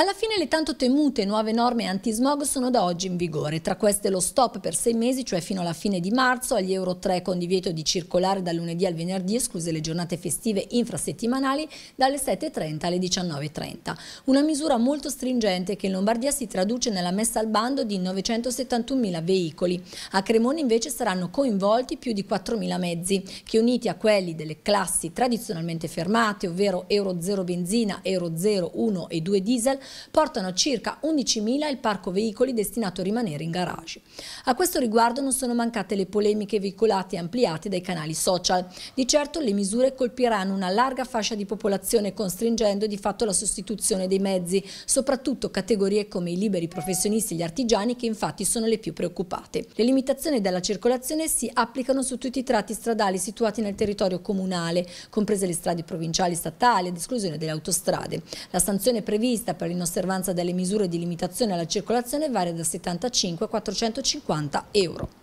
Alla fine le tanto temute nuove norme antismog sono da oggi in vigore, tra queste lo stop per sei mesi, cioè fino alla fine di marzo, agli Euro 3 con divieto di circolare dal lunedì al venerdì, escluse le giornate festive infrasettimanali, dalle 7.30 alle 19.30. Una misura molto stringente che in Lombardia si traduce nella messa al bando di 971.000 veicoli. A Cremona invece saranno coinvolti più di 4.000 mezzi, che uniti a quelli delle classi tradizionalmente fermate, ovvero Euro 0 benzina, Euro 0, 1 e 2 diesel, portano a circa 11.000 il parco veicoli destinato a rimanere in garage. A questo riguardo non sono mancate le polemiche veicolate e ampliate dai canali social. Di certo le misure colpiranno una larga fascia di popolazione costringendo di fatto la sostituzione dei mezzi, soprattutto categorie come i liberi professionisti e gli artigiani che infatti sono le più preoccupate. Le limitazioni della circolazione si applicano su tutti i tratti stradali situati nel territorio comunale, comprese le strade provinciali e statali, ad esclusione delle autostrade. La sanzione prevista per in osservanza delle misure di limitazione alla circolazione varia da 75 a 450 euro.